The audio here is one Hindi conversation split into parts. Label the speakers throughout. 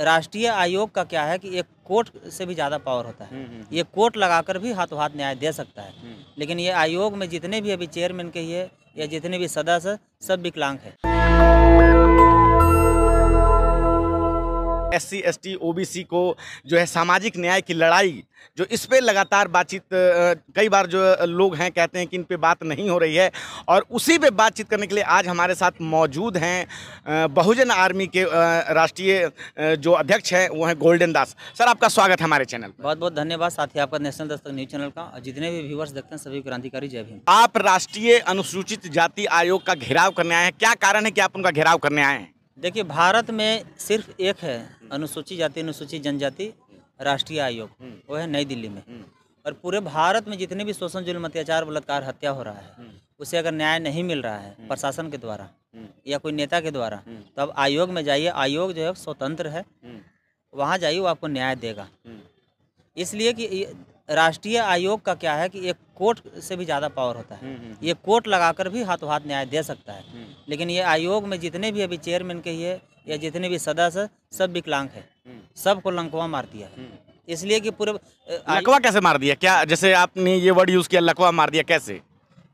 Speaker 1: राष्ट्रीय आयोग का क्या है कि एक कोर्ट से भी ज़्यादा पावर होता है हम्म, हम्म, हम्म। ये कोर्ट लगाकर भी हाथों हाथ न्याय दे सकता है लेकिन ये आयोग में जितने भी अभी चेयरमैन के है या जितने भी सदस्य
Speaker 2: सब विकलांग है S C S T O B C को जो है सामाजिक न्याय की लड़ाई जो इस पर लगातार बातचीत कई बार जो लोग हैं कहते हैं कि इन पर बात नहीं हो रही है और उसी पर बातचीत करने के लिए आज हमारे साथ मौजूद हैं बहुजन आर्मी के राष्ट्रीय जो अध्यक्ष हैं वो हैं गोल्डन दास सर आपका स्वागत है हमारे चैनल
Speaker 1: बहुत बहुत धन्यवाद साथ ही आपका नेशनल दस्तक न्यूज़ चैनल का और जितने भी व्यूवर्स देखते हैं सभी क्रांतिकारी जय भी
Speaker 2: आप राष्ट्रीय अनुसूचित जाति आयोग का घेराव करने आए हैं क्या कारण है कि आप उनका घेराव करने आए हैं देखिए भारत में सिर्फ एक है
Speaker 1: अनुसूचित जाति अनुसूचित जनजाति राष्ट्रीय आयोग वो है नई दिल्ली में और पूरे भारत में जितने भी शोषण जुल्म अत्याचार बलात्कार हत्या हो रहा है उसे अगर न्याय नहीं मिल रहा है प्रशासन के द्वारा या कोई नेता के द्वारा तो अब आयोग में जाइए आयोग जो है स्वतंत्र है वहाँ जाइए वो आपको न्याय देगा इसलिए कि राष्ट्रीय आयोग का क्या है कि एक कोर्ट से भी ज़्यादा पावर होता है हम्म, हम्म, हम्म। ये कोर्ट लगाकर भी हाथों हाथ न्याय दे सकता है लेकिन ये आयोग में जितने भी अभी चेयरमैन के है या जितने भी सदस्य सब विकलांग
Speaker 2: है सबको लंकवा मार दिया है
Speaker 1: इसलिए कि पूरे लकवा
Speaker 2: कैसे मार दिया क्या जैसे आपने ये वर्ड यूज़ किया लकवा मार दिया कैसे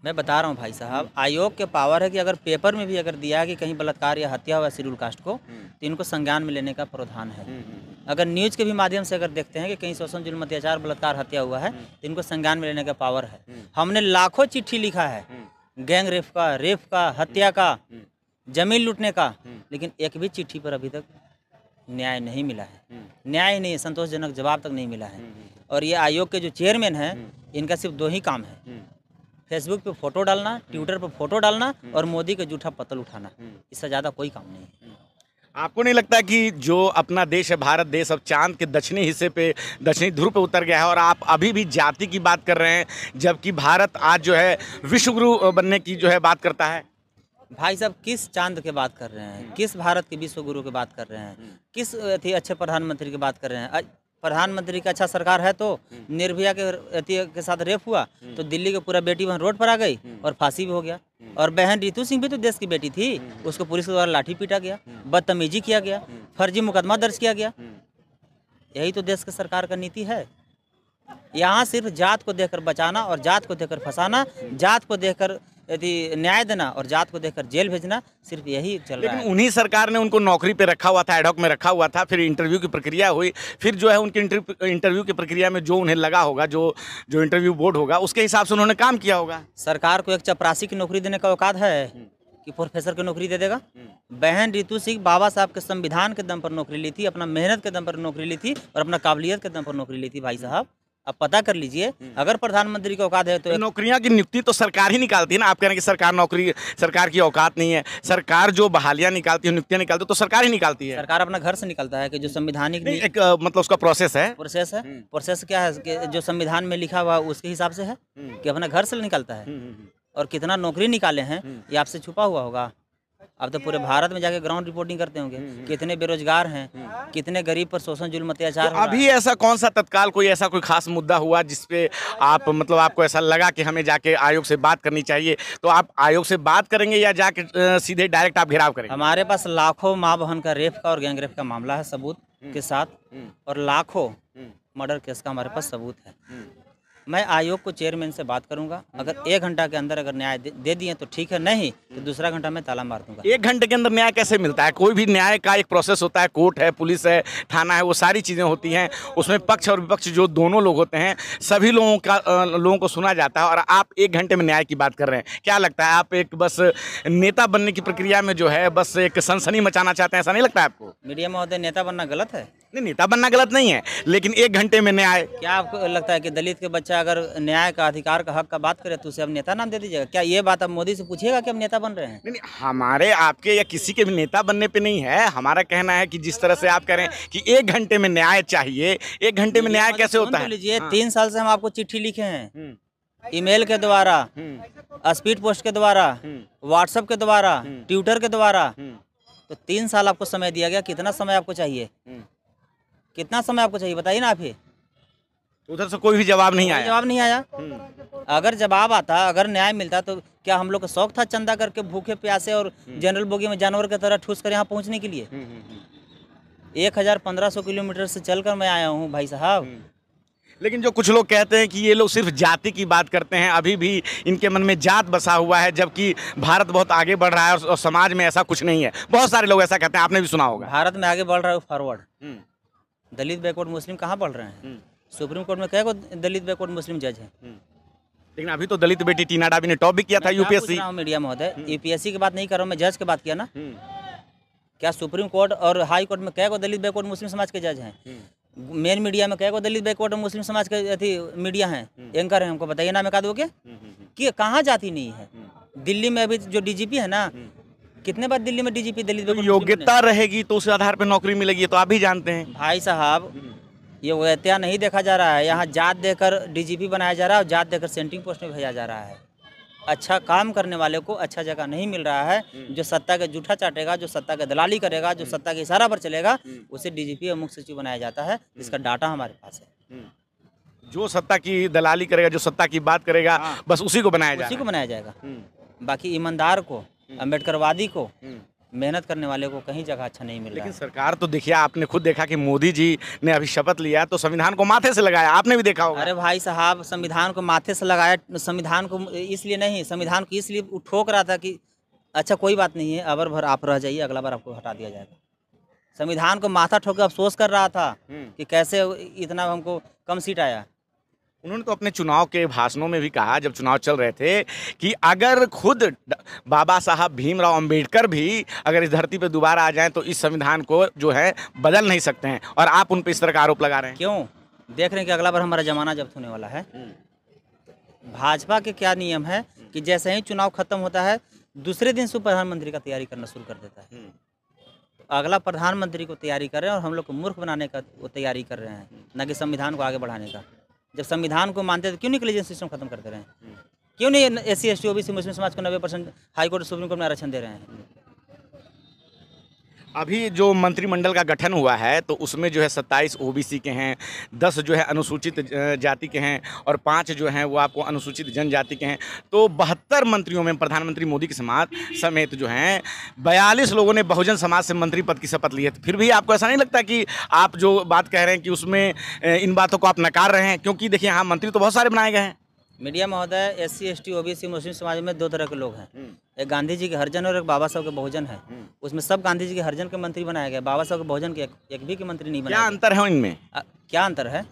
Speaker 1: मैं बता रहा हूँ भाई साहब आयोग के पावर है कि अगर पेपर में भी अगर दिया कि कहीं बलात्कार या हत्या हुआ शेड्यूल कास्ट को हम्म। तो इनको संज्ञान में लेने का प्रावधान है हम्म, हम्म, अगर न्यूज के भी माध्यम से अगर देखते हैं कि कहीं शोषण जुल्म अत्याचार बलात्कार हत्या हुआ है तो इनको संज्ञान में लेने का पावर है हमने लाखों चिट्ठी लिखा है गैंग रेप का रेप का हत्या का जमीन लुटने का लेकिन एक भी चिट्ठी पर अभी तक न्याय नहीं मिला है न्याय नहीं संतोषजनक जवाब तक नहीं मिला है और ये आयोग के जो चेयरमैन हैं इनका सिर्फ दो ही काम है फेसबुक पे फोटो डालना ट्विटर पे फोटो डालना और मोदी का
Speaker 2: जूठा पतल उठाना
Speaker 1: इससे ज़्यादा कोई काम नहीं है
Speaker 2: आपको नहीं लगता कि जो अपना देश है भारत देश अब चांद के दक्षिणी हिस्से पे दक्षिणी ध्रुव पे उतर गया है और आप अभी भी जाति की बात कर रहे हैं जबकि भारत आज जो है विश्वगुरु बनने की जो है बात करता है
Speaker 1: भाई साहब किस चांद के बात कर रहे हैं किस भारत के विश्वगुरु की के बात कर रहे हैं किस अच्छे प्रधानमंत्री की बात कर रहे हैं प्रधानमंत्री का अच्छा सरकार है तो निर्भया के के साथ रेप हुआ तो दिल्ली के पूरा बेटी वहाँ रोड पर आ गई और फांसी भी हो गया और बहन रितु सिंह भी तो देश की बेटी थी उसको पुलिस के द्वारा लाठी पीटा गया बदतमीजी किया गया फर्जी मुकदमा दर्ज किया गया यही तो देश के सरकार का नीति है यहाँ सिर्फ जात को देखकर बचाना और जात को देखकर फंसाना जात को देखकर यदि न्याय देना और जात को देखकर
Speaker 2: जेल भेजना सिर्फ यही चल रहा है उन्हीं सरकार ने उनको नौकरी पे रखा हुआ था एडॉक में रखा हुआ था फिर इंटरव्यू की प्रक्रिया हुई फिर जो है उनकी इंटरव्यू की प्रक्रिया में जो उन्हें लगा होगा जो जो इंटरव्यू बोर्ड होगा उसके हिसाब से उन्होंने काम किया होगा सरकार को एक चपरासी की नौकरी देने का औकात है हम्म।
Speaker 1: कि प्रोफेसर की नौकरी दे देगा हम्म। बहन रितु सिंह बाबा साहब के संविधान के दम पर नौकरी ली थी अपना मेहनत के दम पर नौकरी ली थी और अपना काबिलियत के दम पर नौकरी ली थी भाई साहब आप पता कर लीजिए हम्म। अगर
Speaker 2: प्रधानमंत्री की औकात है तो नौकरियां की नियुक्ति तो सरकार ही निकालती है ना आप कह रहे हैं कि सरकार नौकरी सरकार की औकात नहीं है सरकार जो बहालियां निकालती है नियुक्तियां निकालती है तो सरकार ही निकालती है सरकार अपना घर से निकलता है कि जो संविधानिक एक मतलब उसका प्रोसेस है
Speaker 1: प्रोसेस है प्रोसेस हम्म। क्या है जो संविधान में लिखा हुआ उसके हिसाब से है हम्म। कि अपना घर से निकलता है और कितना नौकरी निकाले हैं ये आपसे छुपा हुआ होगा अब तो पूरे भारत में जाके ग्राउंड रिपोर्टिंग करते होंगे हम्म, हम्म। कितने बेरोजगार हैं हम्म। कितने गरीब पर शोषण जुल्म अत्याचार तो अभी
Speaker 2: ऐसा कौन सा तत्काल कोई ऐसा कोई खास मुद्दा हुआ जिसपे आप मतलब आपको ऐसा लगा कि हमें जाके आयोग से बात करनी चाहिए तो आप आयोग से बात करेंगे या जाके सीधे डायरेक्ट आप घेराव करेंगे
Speaker 1: हमारे पास लाखों माँ बहन का रेप का और गैंगरेप का मामला है सबूत के साथ और लाखों मर्डर केस का हमारे पास सबूत है मैं आयोग को चेयरमैन से बात करूंगा अगर एक घंटा के अंदर अगर न्याय दे दिए तो ठीक है नहीं तो दूसरा घंटा मैं ताला मार दूंगा
Speaker 2: एक घंटे के अंदर न्याय कैसे मिलता है कोई भी न्याय का एक प्रोसेस होता है कोर्ट है पुलिस है थाना है वो सारी चीज़ें होती हैं उसमें पक्ष और विपक्ष जो दोनों लोग होते हैं सभी लोगों का लोगों को सुना जाता है और आप एक घंटे में न्याय की बात कर रहे हैं क्या लगता है आप एक बस नेता बनने की प्रक्रिया में जो है बस एक सनसनी मचाना चाहते हैं ऐसा नहीं लगता है आपको
Speaker 1: मीडिया महोदय नेता बनना गलत
Speaker 2: है नहीं नेता बनना गलत नहीं है लेकिन एक घंटे में न्याय
Speaker 1: क्या आपको लगता है कि दलित के बच्चा अगर न्याय का अधिकार का हक का बात करे तो उसे अब नेता नाम दे दीजिएगा क्या ये बात आप मोदी से पूछिएगा कि हम नेता बन रहे हैं नहीं,
Speaker 2: नहीं हमारे आपके या किसी के भी नेता बनने पे नहीं है हमारा कहना है कि जिस तरह से आप कह रहे हैं कि एक घंटे में न्याय चाहिए एक घंटे में न्याय कैसे तो होता है
Speaker 1: लीजिए हाँ। तीन साल से हम आपको चिट्ठी लिखे हैं
Speaker 3: हम्म।
Speaker 1: ईमेल के द्वारा
Speaker 3: हम्म।
Speaker 1: स्पीड पोस्ट के द्वारा व्हाट्सएप हम्म। के द्वारा ट्विटर के द्वारा तो तीन साल आपको समय दिया गया कितना समय आपको चाहिए कितना समय आपको चाहिए बताइए ना आप ही उधर
Speaker 2: से कोई भी जवाब नहीं आया जवाब नहीं आया हम्म।
Speaker 1: अगर जवाब आता अगर न्याय मिलता तो क्या हम लोग का शौक था चंदा करके भूखे प्यासे और हम्म। जनरल बोगी में जानवर की तरह ठूस कर यहाँ पहुँचने के लिए हम्म, एक हज़ार पंद्रह
Speaker 2: सौ किलोमीटर से चलकर मैं आया हूँ भाई साहब लेकिन जो कुछ लोग कहते हैं कि ये लोग सिर्फ जाति की बात करते हैं अभी भी इनके मन में जात बसा हुआ है जबकि भारत बहुत आगे बढ़ रहा है और समाज में ऐसा कुछ नहीं है बहुत सारे लोग ऐसा कहते हैं आपने भी सुना होगा
Speaker 1: भारत में आगे बढ़ रहा है फॉरवर्ड दलित बैकवर्ड मुस्लिम कहाँ पढ़ रहे हैं हम्म। सुप्रीम कोर्ट में को दलित बैकवर्ड मुस्लिम जज है
Speaker 2: हम्म। लेकिन
Speaker 1: अभी तो दलित बेटी टीना डाबी ने
Speaker 2: टॉप भी किया था यूपीएससी
Speaker 1: मीडिया महोदय हम्म। यूपीएससी की बात नहीं कर रहा हूँ मैं जज की बात किया ना क्या सुप्रीम कोर्ट और हाई कोर्ट में को दलित बैकवर्ड मुस्लिम समाज के जज हैं मेन मीडिया में को दलित बैकवर्ड और मुस्लिम समाज के अथी मीडिया हैं एंकर हैं हमको बताइए ना मैं कहा के कि कहाँ जाती नहीं है दिल्ली में अभी जो डीजीपी है ना कितने बार दिल्ली में डीजीपी दलित तो योग्यता रहेगी तो उस आधार पर नौकरी मिलेगी तो आप भी जानते हैं भाई साहब ये वैत्या नहीं देखा जा रहा है यहाँ जात देकर डीजीपी बनाया जा रहा है और जात देकर सेंटिंग पोस्ट में भेजा जा रहा है अच्छा काम करने वाले को अच्छा जगह नहीं मिल रहा है हम्म। जो सत्ता का जूठा चाटेगा जो सत्ता का दलाली करेगा जो हम्म। सत्ता के इशारा पर चलेगा हम्म। उसे डीजीपी और मुख्य सचिव बनाया जाता है इसका डाटा हमारे पास है जो सत्ता की दलाली करेगा जो सत्ता की बात करेगा हाँ। बस उसी को बनाया जाएगा उसी को बनाया जाएगा बाकी ईमानदार को
Speaker 2: अम्बेडकरवादी हम्म। को हम्म। मेहनत करने वाले को कहीं जगह अच्छा नहीं मिल लेकिन रहा सरकार तो देखिए आपने खुद देखा कि मोदी जी ने अभी शपथ लिया तो संविधान को माथे से लगाया आपने भी देखा होगा
Speaker 1: अरे भाई साहब संविधान को माथे से लगाया संविधान को इसलिए नहीं संविधान को इसलिए ठोक रहा था कि अच्छा कोई बात नहीं है अबर भर आप रह जाइए अगला बार आपको हटा दिया जाएगा संविधान को माथा ठोक अफसोस कर रहा था हम्म। कि कैसे इतना हमको कम सीट आया
Speaker 2: उन्होंने तो अपने चुनाव के भाषणों में भी कहा जब चुनाव चल रहे थे कि अगर खुद बाबा साहब भीमराव अंबेडकर भी अगर इस धरती पर दोबारा आ जाएं तो इस संविधान को जो है बदल नहीं सकते हैं और आप उन पर इस तरह का आरोप लगा रहे हैं क्यों
Speaker 1: देख रहे हैं कि अगला बार हमारा जमाना जब्त होने वाला है हम्म। भाजपा के क्या नियम है कि जैसे ही चुनाव खत्म होता है दूसरे दिन से प्रधानमंत्री का तैयारी करना शुरू कर देता है हम्म। अगला प्रधानमंत्री को तैयारी कर रहे हैं और हम लोग को मूर्ख बनाने का वो तैयारी कर रहे हैं न कि संविधान को आगे बढ़ाने का जब संविधान को मानते थे तो क्यों नहीं कलेजियन सिस्टम खत्म करते रहे क्यों नहीं S C S T O B C Muslim समाज को नब्बे परसेंट हाईकोर्ट सुप्रीम कोर्ट में आरक्षण दे
Speaker 2: रहे हैं अभी जो मंत्रिमंडल का गठन हुआ है तो उसमें जो है सत्ताईस ओबीसी के हैं दस जो है अनुसूचित जाति के हैं और पाँच जो हैं वो आपको अनुसूचित जनजाति के हैं तो बहत्तर मंत्रियों में प्रधानमंत्री मोदी के समाज समेत जो हैं बयालीस लोगों ने बहुजन समाज से मंत्री पद की शपथ ली है फिर भी आपको ऐसा नहीं लगता कि आप जो बात कह रहे हैं कि उसमें इन बातों को आप नकार रहे हैं क्योंकि देखिए यहाँ मंत्री तो बहुत सारे बनाए गए हैं
Speaker 1: मीडिया महोदय S C S T O B Muslim समाज में दो तरह के लोग हैं हम्म। एक गांधी जी के हरजन और एक बाबा साहब के बहुजन है हम्म। उसमें सब गांधी जी के हरजन के मंत्री बनाया गया बाबा साहब के बहुजन के एक, एक भी के मंत्री नहीं बनाया क्या अंतर है उनमें क्या अंतर है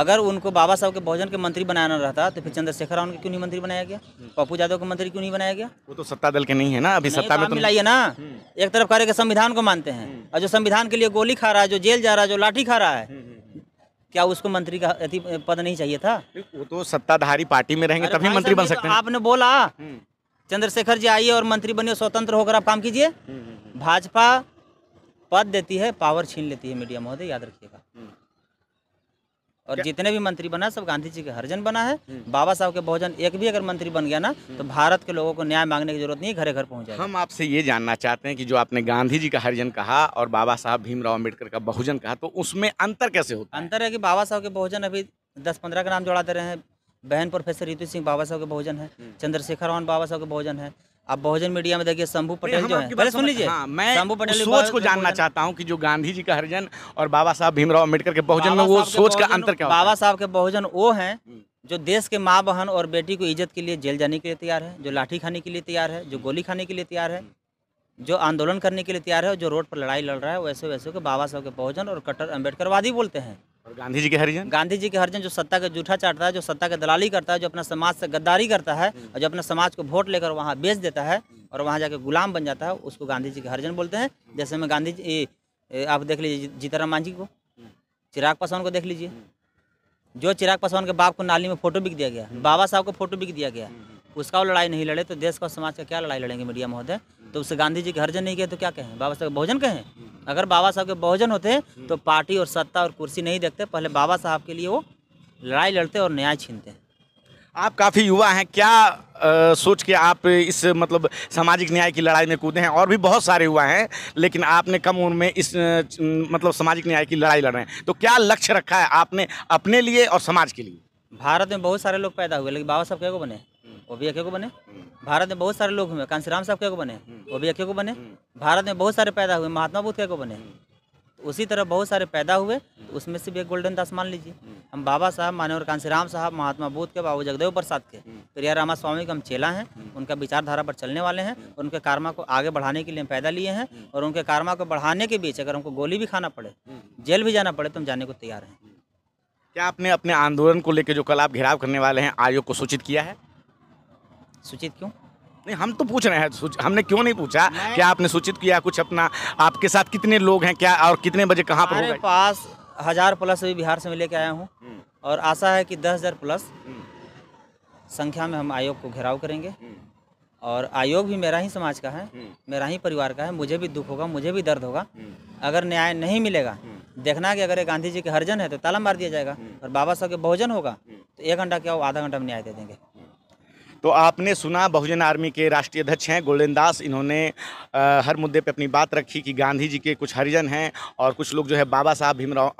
Speaker 1: अगर उनको बाबा साहब के बहुजन के मंत्री बनाना रहता तो फिर चंद्रशेखर राव के क्यों नहीं मंत्री बनाया गया हम्म। पप्पू यादव के मंत्री क्यों नहीं बनाया गया
Speaker 2: वो तो सत्ता दल के नहीं है ना अभी सत्ता में तो मिलाइए
Speaker 1: ना एक तरफ करे के संविधान को मानते हैं और जो संविधान के लिए गोली खा रहा है जो जेल जा रहा है जो लाठी खा रहा है क्या उसको मंत्री का पद नहीं चाहिए था वो तो
Speaker 2: सत्ताधारी पार्टी में रहेंगे तभी मंत्री बन सकते तो हैं आपने बोला हम्म।
Speaker 1: चंद्रशेखर जी आइए और मंत्री बनिए स्वतंत्र होकर आप काम कीजिए हम्म, हम्म, भाजपा पद देती है पावर छीन लेती है मीडिया महोदय याद रखिएगा और जितने भी मंत्री बना सब गांधी जी के हरजन बना है हम्म। बाबा साहब के बहुजन एक भी अगर मंत्री बन गया ना तो हम्म। भारत के लोगों को न्याय मांगने की जरूरत नहीं घरे घर पहुंच जाए हम
Speaker 2: आपसे ये जानना चाहते हैं कि जो आपने गांधी जी का हरजन कहा और बाबा साहब भीमराव अम्बेडकर का बहुजन कहा तो उसमें अंतर कैसे होता
Speaker 1: अंतर है कि बाबा साहब के बहुजन अभी दस पंद्रह का नाम जोड़ा दे रहे हैं बहन प्रोफेसर रितु सिंह बाबा साहब के बहुजन है हम्म। चंद्रशेखर रावन बाबा साहब के बहुजन है आप बहुजन मीडिया में देखिए
Speaker 2: शंभू पटेल जो है सुन लीजिए हाँ, मैं शंभू पटेल सोच को जानना चाहता हूँ कि जो गांधी जी का हरिजन और बाबा साहब भीमराव अम्बेडकर के हाँ, बहुजन में वो सोच का अंतर क्या बाबा
Speaker 1: साहब के बहुजन वो हैं जो देश के माँ बहन और बेटी को इज्जत के लिए जेल जाने के लिए तैयार है जो लाठी खाने के लिए तैयार है जो गोली खाने के लिए तैयार है जो आंदोलन करने के लिए तैयार है जो रोड पर लड़ाई लड़ रहा है वैसे वैसे के बाबा साहब के बहुजन और कट्टर अम्बेडकरवादी बोलते हैं
Speaker 2: और गांधी जी के हरिजन
Speaker 1: गांधी जी के हरिजन जो सत्ता का जूठा चाटता है जो सत्ता का दलाली करता है जो अपना समाज से गद्दारी करता है और जो अपना समाज को वोट लेकर वहाँ बेच देता है और वहाँ जाके गुलाम बन जाता है उसको गांधी जी के हरिजन बोलते हैं जैसे में गांधी जी आप देख लीजिए जीताराम मांझी को चिराग पासवान को देख लीजिए जो चिराग पासवान के बाप को नाली में फोटो बिक दिया गया बाबा साहब को फोटो बिक दिया गया उसका वो लड़ाई नहीं लड़े तो देश का समाज का क्या लड़ाई लड़ेंगे मीडिया महोदय तो उससे गांधी जी के हर्जन नहीं किए तो क्या कहें बाबा साहब बहुजन कहें अगर बाबा साहब के बहुजन होते तो पार्टी और सत्ता और कुर्सी नहीं देखते पहले बाबा साहब के लिए वो लड़ाई लड़ते और न्याय छीनते हैं
Speaker 2: आप काफ़ी युवा हैं क्या आ, सोच के आप इस मतलब सामाजिक न्याय की लड़ाई में कूदे हैं और भी बहुत सारे युवा हैं लेकिन आपने कम उम्र में इस मतलब सामाजिक न्याय की लड़ाई लड़ रहे हैं तो क्या लक्ष्य रखा है आपने अपने लिए और समाज के लिए भारत में बहुत सारे लोग
Speaker 1: पैदा हुए लेकिन बाबा साहब क्या को बने वो भी एक को बने हम्म। भारत में बहुत सारे लोग हुए कांसीराम साहब के को बने हम्म। वो भी एक को बने हम्म। भारत में बहुत सारे पैदा हुए महात्मा बुद्ध के को बने उसी तरह बहुत सारे पैदा हुए तो उसमें से भी एक गोल्डन दास मान लीजिए हम बाबा साहब मानव कांसीराम साहब महात्मा बुद्ध के बाबू जगदेव प्रसाद के प्रिया रामा स्वामी के हम चेला हैं उनका विचारधारा पर चलने वाले हैं और उनके कारमा को आगे बढ़ाने के लिए हम पैदा लिए हैं और उनके कारमा को बढ़ाने के बीच अगर हमको गोली भी खाना पड़े जेल भी जाना पड़े तो हम जाने को तैयार हैं
Speaker 2: क्या आपने अपने आंदोलन को लेकर जो कल आप घेराव करने वाले हैं आयोग को सूचित किया है सूचित क्यों नहीं हम तो पूछ रहे हैं हमने क्यों नहीं पूछा क्या आपने सूचित किया कुछ अपना आपके साथ कितने लोग हैं क्या और कितने बजे कहाँ पर होगा
Speaker 1: पास हज़ार प्लस अभी बिहार से लेके आया हूँ हम्म। और आशा है कि दस हज़ार प्लस हम्म। संख्या में हम आयोग को घेराव करेंगे हम्म। और आयोग भी मेरा ही समाज का है मेरा ही परिवार का है मुझे भी दुख होगा मुझे भी दर्द होगा अगर न्याय नहीं मिलेगा देखना कि अगर गांधी जी के हर्जन है तो ताला मार दिया जाएगा और बाबा साहब के बहुजन होगा तो एक घंटा क्या आधा घंटा में न्याय दे देंगे
Speaker 2: तो आपने सुना बहुजन आर्मी के राष्ट्रीय अध्यक्ष हैं गोल्डन दास इन्होंने आ, हर मुद्दे पे अपनी बात रखी कि गांधी जी के कुछ हरिजन हैं और कुछ लोग जो है बाबा साहब भीमराव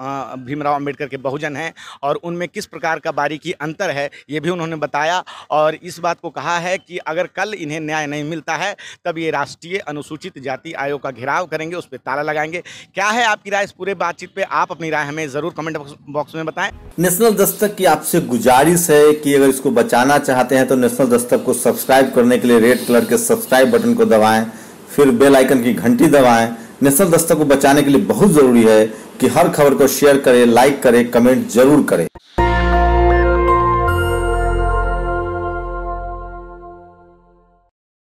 Speaker 2: भीमराव अम्बेडकर के बहुजन हैं और उनमें किस प्रकार का बारीकी अंतर है ये भी उन्होंने बताया और इस बात को कहा है कि अगर कल इन्हें न्याय नहीं मिलता है तब ये राष्ट्रीय अनुसूचित जाति आयोग का घेराव करेंगे उस पर ताला लगाएंगे क्या है आपकी राय इस पूरे बातचीत पर आप अपनी राय हमें ज़रूर कमेंट बॉक्स में बताएं
Speaker 1: नेशनल दस्तक की आपसे गुजारिश है कि अगर
Speaker 2: इसको बचाना चाहते हैं तो नेशनल दस्तक को सब्सक्राइब करने के लिए रेड कलर के सब्सक्राइब बटन को दबाएं फिर बेल आइकन की घंटी दबाएं नेशनल दस्तक को बचाने के लिए बहुत ज़रूरी है कि हर खबर को शेयर करें लाइक करें कमेंट जरूर करें